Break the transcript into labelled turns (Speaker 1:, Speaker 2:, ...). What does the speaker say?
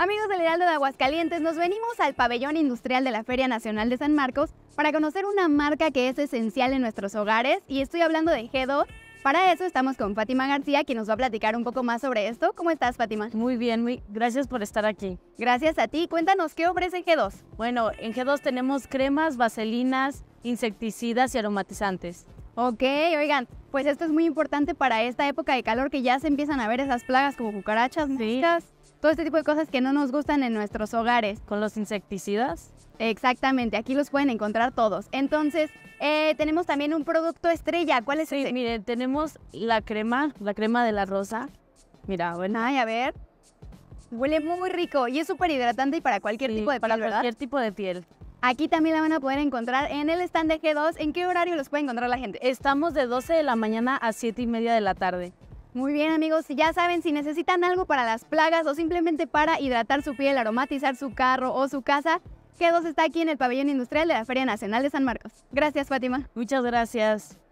Speaker 1: Amigos del Heraldo de Aguascalientes, nos venimos al pabellón industrial de la Feria Nacional de San Marcos para conocer una marca que es esencial en nuestros hogares y estoy hablando de G2. Para eso estamos con Fátima García, quien nos va a platicar un poco más sobre esto. ¿Cómo estás, Fátima? Muy bien, muy gracias por estar
Speaker 2: aquí. Gracias a ti. Cuéntanos, ¿qué ofrece G2? Bueno, en G2 tenemos cremas, vaselinas, insecticidas y aromatizantes.
Speaker 1: Ok, oigan, pues esto es muy importante para esta época de calor que ya se empiezan a ver esas plagas como cucarachas, moscas, todo este tipo de cosas que no nos gustan en nuestros hogares. ¿Con los insecticidas? Exactamente, aquí los pueden encontrar todos. Entonces, eh, tenemos también un producto estrella. ¿Cuál es? Sí, miren, tenemos la crema, la crema de la rosa. Mira, bueno. Ay, a ver. Huele muy rico y es súper hidratante y para cualquier tipo de piel, para cualquier tipo de piel. Aquí también la van a poder encontrar en el stand de G2. ¿En qué horario los puede encontrar la gente? Estamos de 12 de la mañana a 7 y media de la tarde. Muy bien amigos, ya saben, si necesitan algo para las plagas o simplemente para hidratar su piel, aromatizar su carro o su casa, G2 está aquí en el pabellón industrial de la Feria Nacional de San Marcos. Gracias Fátima. Muchas gracias.